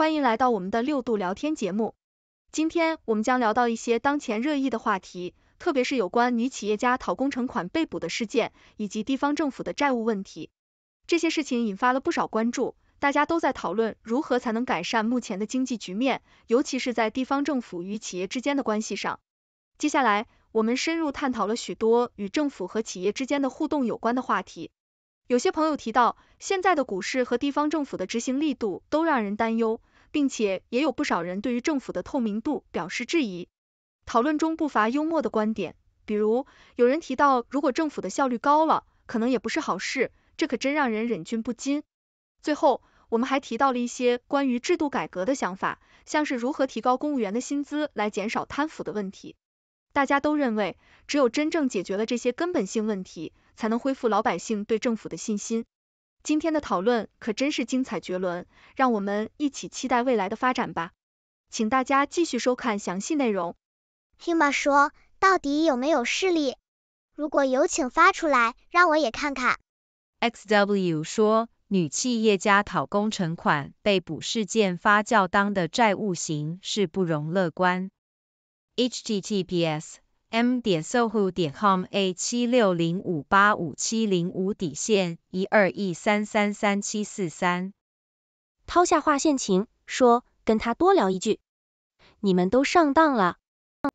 欢迎来到我们的六度聊天节目，今天我们将聊到一些当前热议的话题，特别是有关女企业家讨工程款被捕的事件，以及地方政府的债务问题。这些事情引发了不少关注，大家都在讨论如何才能改善目前的经济局面，尤其是在地方政府与企业之间的关系上。接下来，我们深入探讨了许多与政府和企业之间的互动有关的话题。有些朋友提到，现在的股市和地方政府的执行力度都让人担忧。并且也有不少人对于政府的透明度表示质疑。讨论中不乏幽默的观点，比如有人提到，如果政府的效率高了，可能也不是好事，这可真让人忍俊不禁。最后，我们还提到了一些关于制度改革的想法，像是如何提高公务员的薪资来减少贪腐的问题。大家都认为，只有真正解决了这些根本性问题，才能恢复老百姓对政府的信心。今天的讨论可真是精彩绝伦，让我们一起期待未来的发展吧。请大家继续收看详细内容。Hima 说，到底有没有势力？如果有，请发出来，让我也看看。XW 说，女企业家讨工程款被捕事件发酵，当的债务型是不容乐观。Hgtps m. 点 sohu. 点 com a 七六零五八五七零五底线一二一三三三七四三抛下划线情说跟他多聊一句，你们都上当了。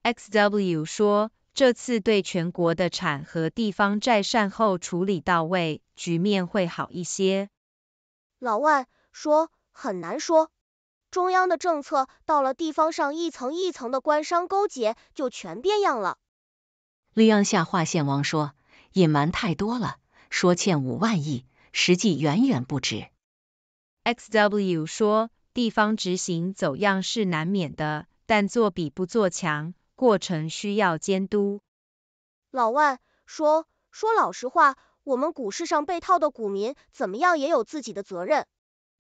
xw 说这次对全国的产和地方债善后处理到位，局面会好一些。老万说很难说，中央的政策到了地方上一层一层的官商勾结就全变样了。利阳下划线王说：“隐瞒太多了，说欠五万亿，实际远远不止。” XW 说：“地方执行走样是难免的，但做比不做强，过程需要监督。”老万说：“说老实话，我们股市上被套的股民怎么样也有自己的责任。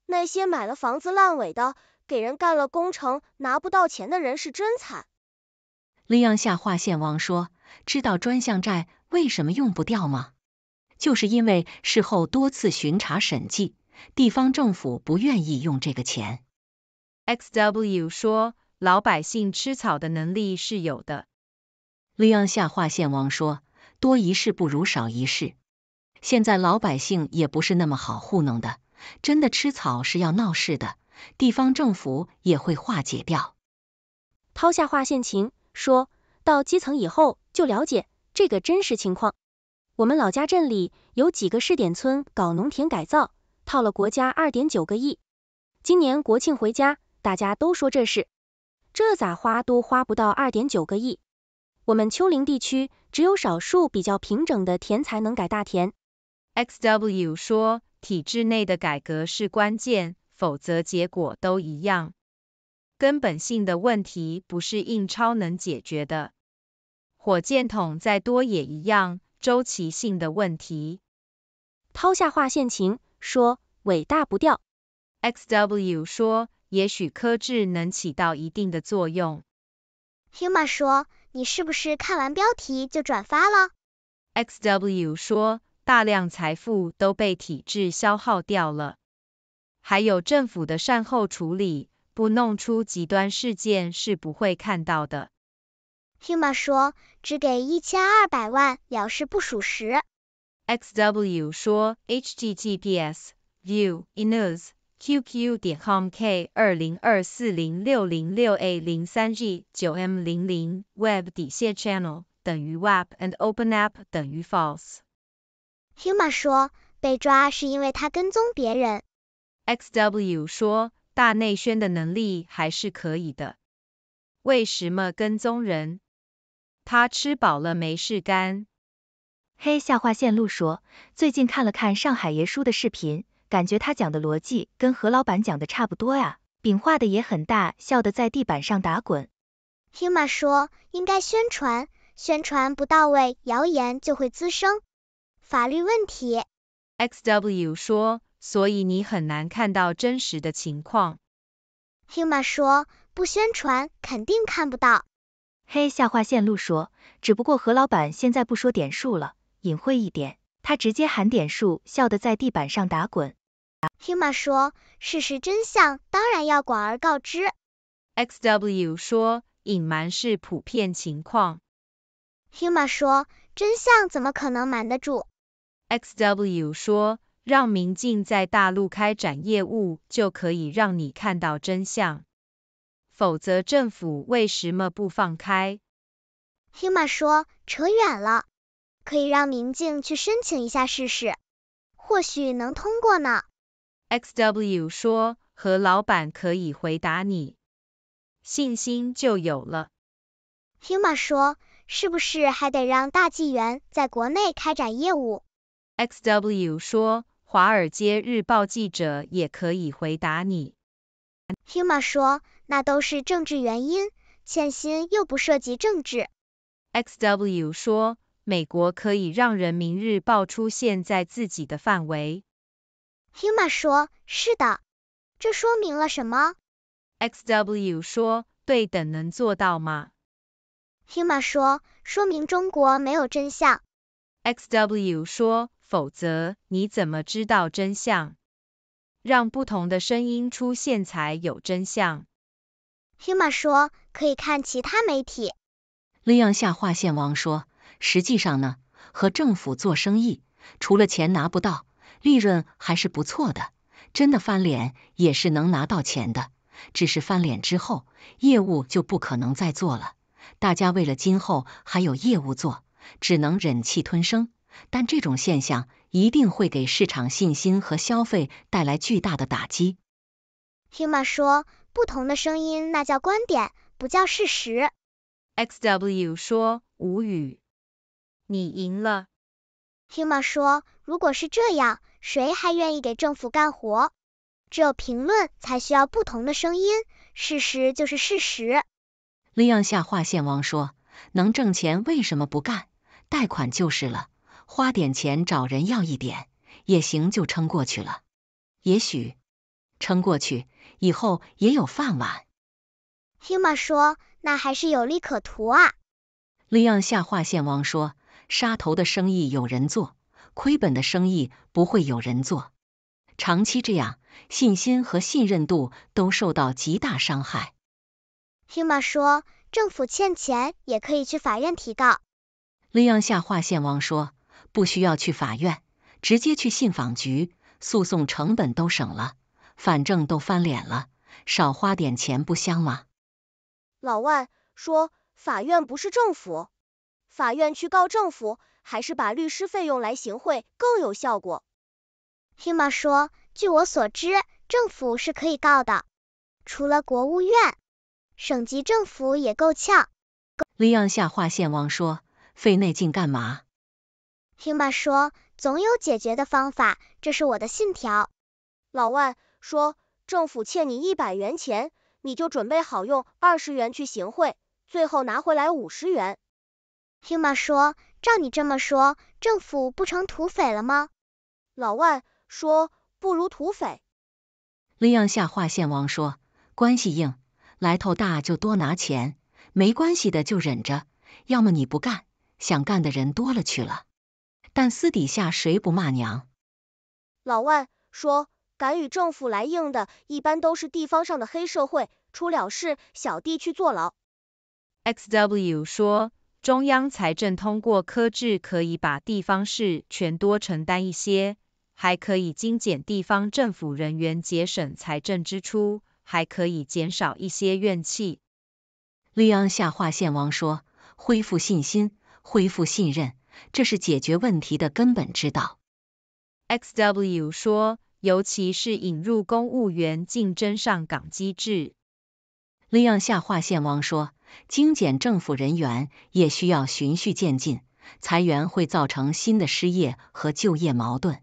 那些买了房子烂尾的，给人干了工程拿不到钱的人是真惨。”利阳下划线王说。知道专项债为什么用不掉吗？就是因为事后多次巡查审计，地方政府不愿意用这个钱。XW 说，老百姓吃草的能力是有的。l e o n 下划线王说，多一事不如少一事。现在老百姓也不是那么好糊弄的，真的吃草是要闹事的，地方政府也会化解掉。掏下划线情说到基层以后。就了解这个真实情况。我们老家镇里有几个试点村搞农田改造，套了国家二点九个亿。今年国庆回家，大家都说这事，这咋花都花不到二点九个亿。我们丘陵地区只有少数比较平整的田才能改大田。XW 说，体制内的改革是关键，否则结果都一样。根本性的问题不是印钞能解决的。火箭筒再多也一样，周期性的问题。抛下划线情说尾大不掉。XW 说也许科制能起到一定的作用。h u m a 说你是不是看完标题就转发了？XW 说大量财富都被体制消耗掉了，还有政府的善后处理，不弄出极端事件是不会看到的。Huma 说，只给一千二百万，表示不属实。XW 说，https://view.inuse.qq.com/k/20240606a03g9m00/web 底线 channel 等于 web and open app 等于 false。Huma 说，被抓是因为他跟踪别人。XW 说，大内宣的能力还是可以的。为什么跟踪人？他吃饱了没事干。嘿，下划线路说，最近看了看上海爷叔的视频，感觉他讲的逻辑跟何老板讲的差不多啊。饼画的也很大，笑得在地板上打滚。Huma 说，应该宣传，宣传不到位，谣言就会滋生。法律问题。XW 说，所以你很难看到真实的情况。Huma 说，不宣传肯定看不到。嘿，下划线路说，只不过何老板现在不说点数了，隐晦一点，他直接喊点数，笑得在地板上打滚。Huma 说，事实真相当然要广而告之。XW 说，隐瞒是普遍情况。Huma 说，真相怎么可能瞒得住？XW 说，让明镜在大陆开展业务，就可以让你看到真相。否则政府为什么不放开？Huma 说，扯远了，可以让明镜去申请一下试试，或许能通过呢。XW 说，和老板可以回答你，信心就有了。Huma 说，是不是还得让大纪元在国内开展业务？XW 说，华尔街日报记者也可以回答你。Huma 说。那都是政治原因，欠薪又不涉及政治。XW 说，美国可以让《人民日报》出现在自己的范围。Huma 说，是的。这说明了什么？XW 说，对等能做到吗？Huma 说，说明中国没有真相。XW 说，否则你怎么知道真相？让不同的声音出现才有真相。Tima 说，可以看其他媒体。Leang 下划线王说，实际上呢，和政府做生意，除了钱拿不到，利润还是不错的。真的翻脸也是能拿到钱的，只是翻脸之后，业务就不可能再做了。大家为了今后还有业务做，只能忍气吞声。但这种现象一定会给市场信心和消费带来巨大的打击。Tima 说。不同的声音，那叫观点，不叫事实。XW 说，无语。你赢了。Humma 说，如果是这样，谁还愿意给政府干活？只有评论才需要不同的声音，事实就是事实。Leon 下划线王说，能挣钱为什么不干？贷款就是了，花点钱找人要一点，也行就撑过去了。也许，撑过去。以后也有饭碗。Huma 说：“那还是有利可图啊。”利昂下划线王说：“杀头的生意有人做，亏本的生意不会有人做。长期这样，信心和信任度都受到极大伤害。” Huma 说：“政府欠钱也可以去法院提告。”利昂下划线王说：“不需要去法院，直接去信访局，诉讼成本都省了。”反正都翻脸了，少花点钱不香吗？老万说，法院不是政府，法院去告政府，还是把律师费用来行贿更有效果。Huma 说，据我所知，政府是可以告的，除了国务院，省级政府也够呛。Leon 下划线王说，费内劲干嘛？Huma 说，总有解决的方法，这是我的信条。老万。说政府欠你一百元钱，你就准备好用二十元去行贿，最后拿回来五十元。听嘛说，照你这么说，政府不成土匪了吗？老万说不如土匪。另一下划线王说关系硬，来头大就多拿钱，没关系的就忍着，要么你不干，想干的人多了去了。但私底下谁不骂娘？老万说。敢与政府来硬的，一般都是地方上的黑社会。出了事，小弟去坐牢。XW 说，中央财政通过科制，可以把地方事权多承担一些，还可以精简地方政府人员，节省财政支出，还可以减少一些怨气。利昂下划线王说，恢复信心，恢复信任，这是解决问题的根本之道。XW 说。尤其是引入公务员竞争上岗机制。liang 下划线王说，精简政府人员也需要循序渐进，裁员会造成新的失业和就业矛盾。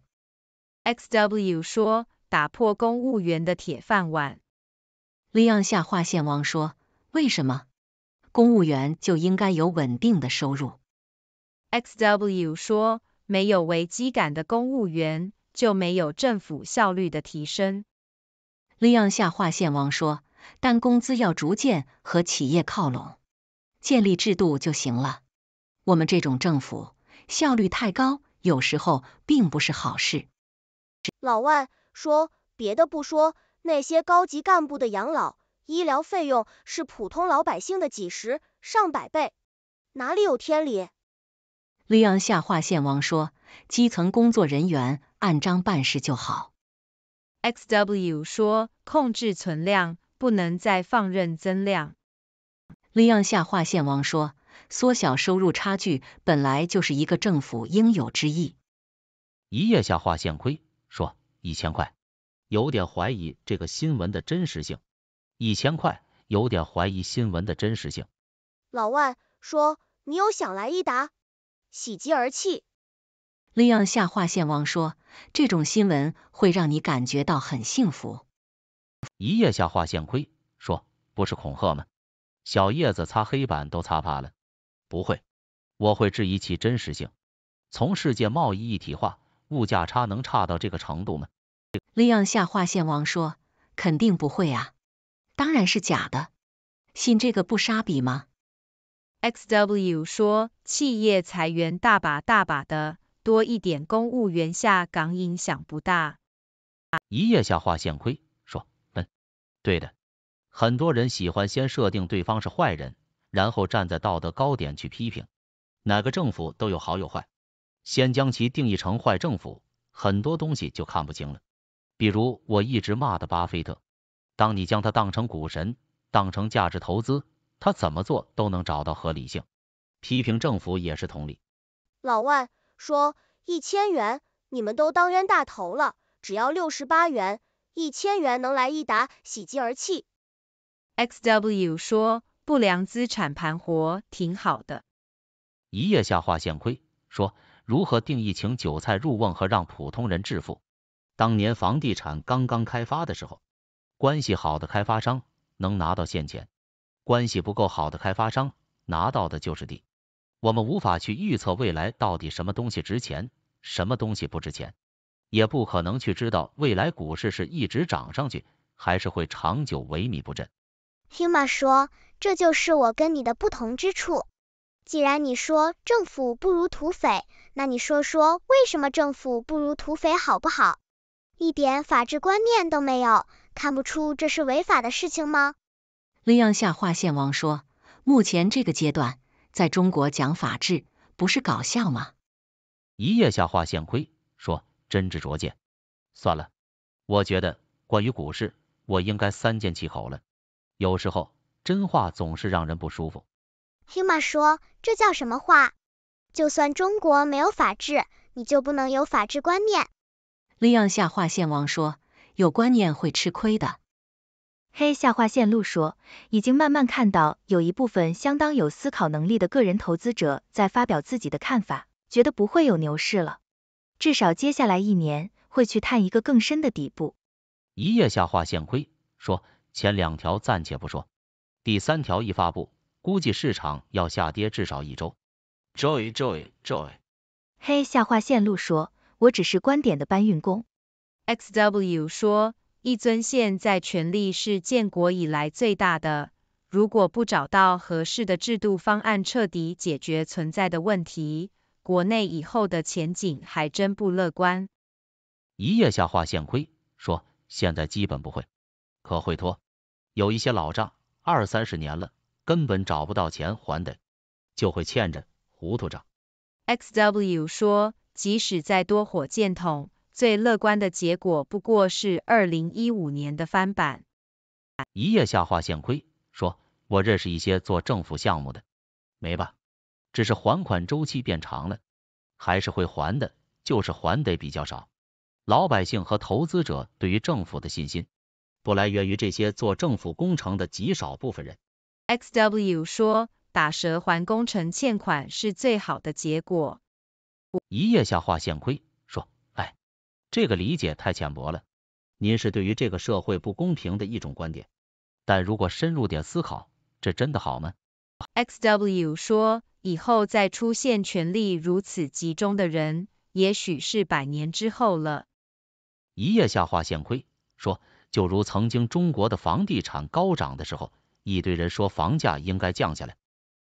xw 说，打破公务员的铁饭碗。liang 下划线王说，为什么公务员就应该有稳定的收入？xw 说，没有危机感的公务员。就没有政府效率的提升，Leon 下划线王说，但工资要逐渐和企业靠拢，建立制度就行了。我们这种政府效率太高，有时候并不是好事。老外说，别的不说，那些高级干部的养老、医疗费用是普通老百姓的几十、上百倍，哪里有天理？Leon 下划线王说，基层工作人员。按章办事就好。XW 说，控制存量，不能再放任增量。l 昂 n 下划线王说，缩小收入差距本来就是一个政府应有之义。一夜下划线亏说，一千块。有点怀疑这个新闻的真实性。一千块，有点怀疑新闻的真实性。老万说，你有想来一打？喜极而泣。利 e 下划线王说，这种新闻会让你感觉到很幸福。一夜下划线亏说，不是恐吓吗？小叶子擦黑板都擦怕了。不会，我会质疑其真实性。从世界贸易一体化，物价差能差到这个程度吗利 e 下划线王说，肯定不会啊，当然是假的。信这个不杀比吗？XW 说，企业裁员大把大把的。多一点公务员下岗影响不大。一夜下划现亏，说，嗯，对的。很多人喜欢先设定对方是坏人，然后站在道德高点去批评。哪个政府都有好有坏，先将其定义成坏政府，很多东西就看不清了。比如我一直骂的巴菲特，当你将他当成股神，当成价值投资，他怎么做都能找到合理性。批评政府也是同理。老万。说一千元，你们都当冤大头了，只要六十八元，一千元能来一打，喜极而泣。XW 说，不良资产盘活挺好的。一夜下划线亏，说如何定义请韭菜入瓮和让普通人致富？当年房地产刚刚开发的时候，关系好的开发商能拿到现钱，关系不够好的开发商拿到的就是地。我们无法去预测未来到底什么东西值钱，什么东西不值钱，也不可能去知道未来股市是一直涨上去，还是会长久萎靡不振。Huma 说，这就是我跟你的不同之处。既然你说政府不如土匪，那你说说为什么政府不如土匪好不好？一点法治观念都没有，看不出这是违法的事情吗？Leon 下划线王说，目前这个阶段。在中国讲法治，不是搞笑吗？一叶下划线亏，说真知灼见，算了，我觉得关于股市，我应该三缄其口了。有时候真话总是让人不舒服。听 m m a 说，这叫什么话？就算中国没有法治，你就不能有法治观念？另一下划线王说，有观念会吃亏的。嘿，下划线路说，已经慢慢看到有一部分相当有思考能力的个人投资者在发表自己的看法，觉得不会有牛市了，至少接下来一年会去探一个更深的底部。一夜下划线亏说，前两条暂且不说，第三条一发布，估计市场要下跌至少一周。Joy Joy Joy。嘿，下划线路说，我只是观点的搬运工。XW 说。一尊现在权力是建国以来最大的，如果不找到合适的制度方案，彻底解决存在的问题，国内以后的前景还真不乐观。一夜下划现亏，说现在基本不会，可会拖，有一些老账，二三十年了，根本找不到钱还得，就会欠着糊涂账。XW 说，即使再多火箭筒。最乐观的结果不过是二零一五年的翻版。一夜下划线亏，说，我认识一些做政府项目的，没吧？只是还款周期变长了，还是会还的，就是还得比较少。老百姓和投资者对于政府的信心，不来源于这些做政府工程的极少部分人。XW 说，打蛇还工程欠款是最好的结果。一夜下划线亏。这个理解太浅薄了，您是对于这个社会不公平的一种观点，但如果深入点思考，这真的好吗？XW 说，以后再出现权力如此集中的人，也许是百年之后了。一夜下划线亏说，就如曾经中国的房地产高涨的时候，一堆人说房价应该降下来，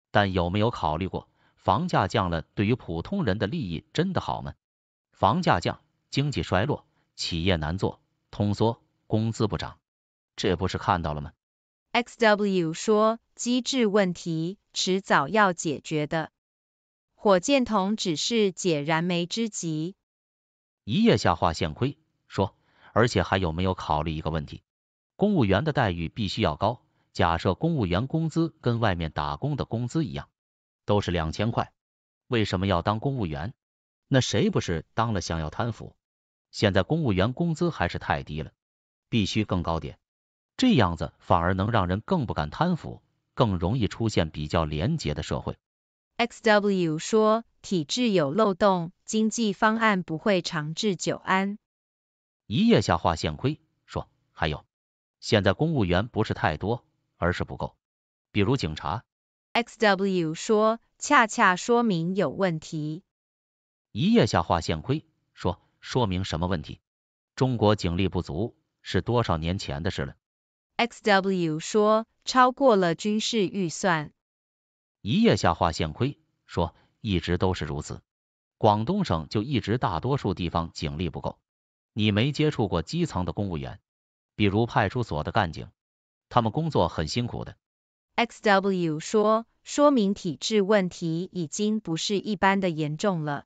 但有没有考虑过，房价降了对于普通人的利益真的好吗？房价降。经济衰落，企业难做，通缩，工资不涨，这不是看到了吗？XW 说机制问题迟早要解决的，火箭筒只是解燃眉之急。一夜下划线亏，说，而且还有没有考虑一个问题，公务员的待遇必须要高，假设公务员工资跟外面打工的工资一样，都是两千块，为什么要当公务员？那谁不是当了想要贪腐？现在公务员工资还是太低了，必须更高点，这样子反而能让人更不敢贪腐，更容易出现比较廉洁的社会。XW 说，体制有漏洞，经济方案不会长治久安。一夜下划线亏说，还有，现在公务员不是太多，而是不够，比如警察。XW 说，恰恰说明有问题。一夜下划线亏说。说明什么问题？中国警力不足是多少年前的事了？XW 说，超过了军事预算。一夜下划线亏说，一直都是如此。广东省就一直大多数地方警力不够。你没接触过基层的公务员，比如派出所的干警，他们工作很辛苦的。XW 说，说明体制问题已经不是一般的严重了。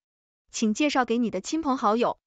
请介绍给你的亲朋好友。